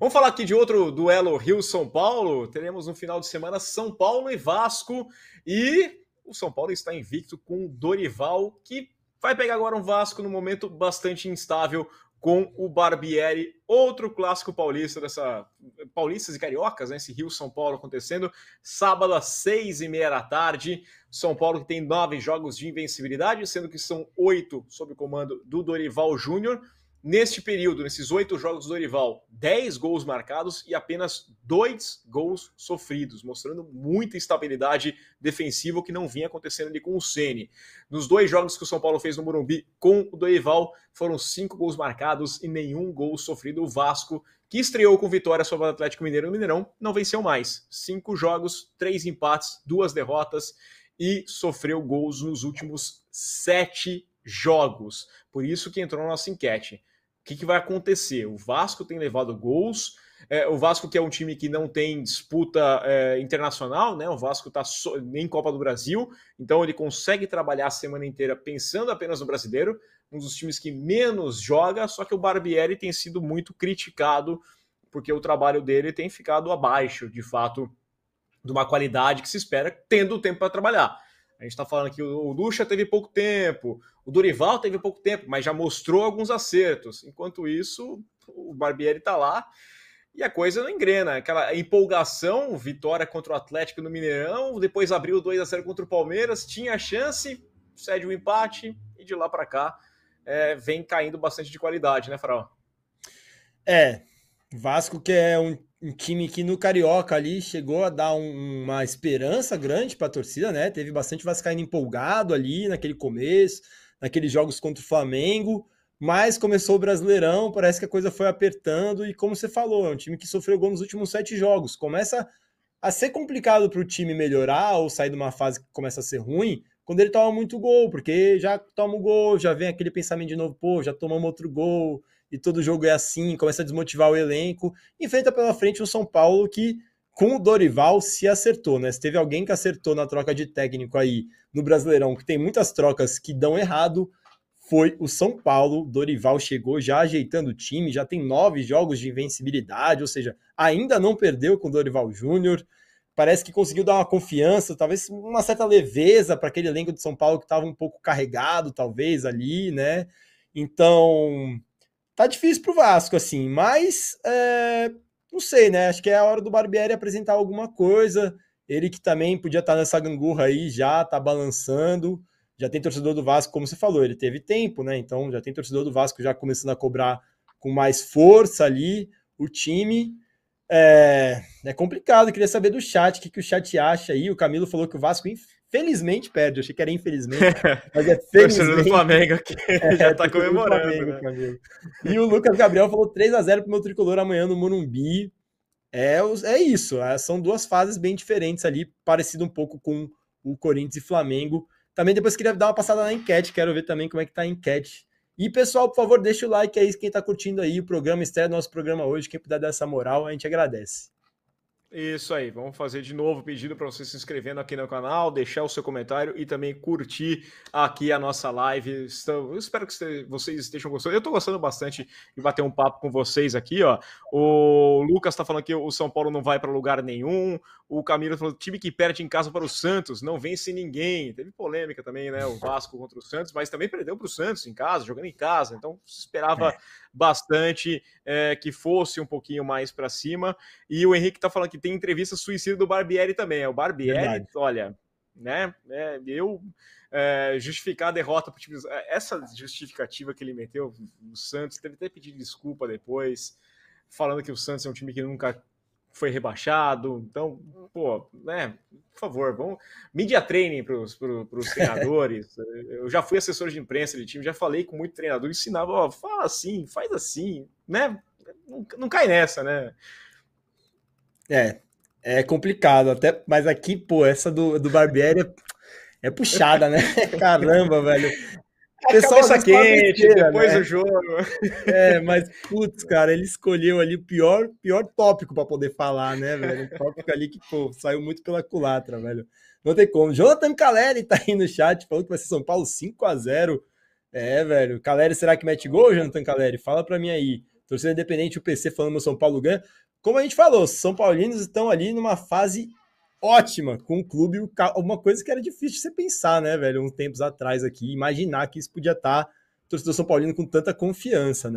Vamos falar aqui de outro duelo Rio-São Paulo. Teremos no final de semana São Paulo e Vasco. E o São Paulo está invicto com Dorival, que vai pegar agora um Vasco no momento bastante instável com o Barbieri, outro clássico paulista dessa paulistas e cariocas, né? Esse Rio São Paulo acontecendo sábado às seis e meia da tarde. São Paulo que tem nove jogos de invencibilidade, sendo que são oito sob comando do Dorival Júnior. Neste período, nesses oito jogos do Dorival, 10 gols marcados e apenas dois gols sofridos, mostrando muita estabilidade defensiva que não vinha acontecendo ali com o Ceni. Nos dois jogos que o São Paulo fez no Morumbi com o Dorival, foram cinco gols marcados e nenhum gol sofrido. O Vasco, que estreou com vitória sobre o Atlético Mineiro no Mineirão, não venceu mais. Cinco jogos, três empates, duas derrotas e sofreu gols nos últimos sete jogos. Por isso que entrou na nossa enquete que, que vai acontecer? O Vasco tem levado gols. É, o Vasco, que é um time que não tem disputa é, internacional, né? O Vasco está so... nem Copa do Brasil, então ele consegue trabalhar a semana inteira pensando apenas no brasileiro, um dos times que menos joga, só que o Barbieri tem sido muito criticado, porque o trabalho dele tem ficado abaixo, de fato, de uma qualidade que se espera, tendo o tempo para trabalhar. A gente está falando que o Lucha teve pouco tempo, o Dorival teve pouco tempo, mas já mostrou alguns acertos. Enquanto isso, o Barbieri está lá e a coisa não engrena. Aquela empolgação, vitória contra o Atlético no Mineirão, depois abriu 2 a 0 contra o Palmeiras, tinha chance, cede o um empate e de lá para cá é, vem caindo bastante de qualidade, né, Farol? É, Vasco que é um um time que no Carioca ali chegou a dar um, uma esperança grande para a torcida, né? Teve bastante Vascaíno empolgado ali naquele começo, naqueles jogos contra o Flamengo, mas começou o Brasileirão, parece que a coisa foi apertando e, como você falou, é um time que sofreu gol nos últimos sete jogos. Começa a ser complicado para o time melhorar ou sair de uma fase que começa a ser ruim quando ele toma muito gol, porque já toma o gol, já vem aquele pensamento de novo, pô, já tomamos outro gol, e todo jogo é assim, começa a desmotivar o elenco. Enfrenta pela frente o São Paulo que com o Dorival se acertou, né? Se teve alguém que acertou na troca de técnico aí no Brasileirão, que tem muitas trocas que dão errado, foi o São Paulo. Dorival chegou já ajeitando o time, já tem nove jogos de invencibilidade, ou seja, ainda não perdeu com o Dorival Júnior. Parece que conseguiu dar uma confiança, talvez uma certa leveza para aquele elenco de São Paulo que estava um pouco carregado, talvez ali, né? Então, Tá difícil pro Vasco, assim, mas é, não sei, né? Acho que é a hora do Barbieri apresentar alguma coisa. Ele que também podia estar tá nessa gangorra aí, já tá balançando. Já tem torcedor do Vasco, como você falou, ele teve tempo, né? Então já tem torcedor do Vasco já começando a cobrar com mais força ali o time. É, é complicado, queria saber do chat, o que, que o chat acha aí. O Camilo falou que o Vasco, infelizmente, perde. Eu achei que era infelizmente, mas é felizmente. do Flamengo aqui é, já tá comemorando. Flamengo, né? E o Lucas Gabriel falou 3 a 0 pro meu tricolor amanhã no Morumbi. É, é isso, é, são duas fases bem diferentes ali, parecido um pouco com o Corinthians e Flamengo. Também depois queria dar uma passada na enquete, quero ver também como é que tá a enquete e, pessoal, por favor, deixa o like aí, quem está curtindo aí o programa externo, nosso programa hoje, quem puder dar essa moral, a gente agradece. Isso aí, vamos fazer de novo o pedido para você se inscrevendo aqui no canal, deixar o seu comentário e também curtir aqui a nossa live. Estamos, eu espero que vocês estejam gostando. Eu estou gostando bastante de bater um papo com vocês aqui, ó. O Lucas está falando que o São Paulo não vai para lugar nenhum. O Camilo falou: time que perde em casa para o Santos, não vence ninguém. Teve polêmica também, né? O Vasco contra o Santos, mas também perdeu para o Santos em casa, jogando em casa. Então esperava é. bastante é, que fosse um pouquinho mais para cima. E o Henrique tá falando que tem entrevista suicida do Barbieri também. É, o Barbieri, Verdade. olha, né? É, eu é, justificar a derrota para o time. Essa justificativa que ele meteu, o Santos teve até pedido desculpa depois, falando que o Santos é um time que nunca foi rebaixado. Então, pô, né? Por favor, vamos. media training para os treinadores. Eu já fui assessor de imprensa de time, já falei com muito treinador, ensinava, ó, fala assim, faz assim, né? Não, não cai nessa, né? É, é complicado, até, mas aqui, pô, essa do, do Barbieri é, é puxada, né? Caramba, velho pessoal cabeça quente, depois né? jogo. É, mas, putz, cara, ele escolheu ali o pior, pior tópico para poder falar, né, velho? Um tópico ali que, pô, saiu muito pela culatra, velho. Não tem como. Jonathan Caleri tá aí no chat, falou que vai ser São Paulo 5 a 0 É, velho. Caleri, será que mete gol, Jonathan Caleri? Fala para mim aí. Torcida independente, o PC falando São Paulo ganha. Como a gente falou, São Paulinos estão ali numa fase ótima com o clube, uma coisa que era difícil você pensar, né, velho, uns tempos atrás aqui, imaginar que isso podia estar tá, torcedor São Paulino com tanta confiança, né?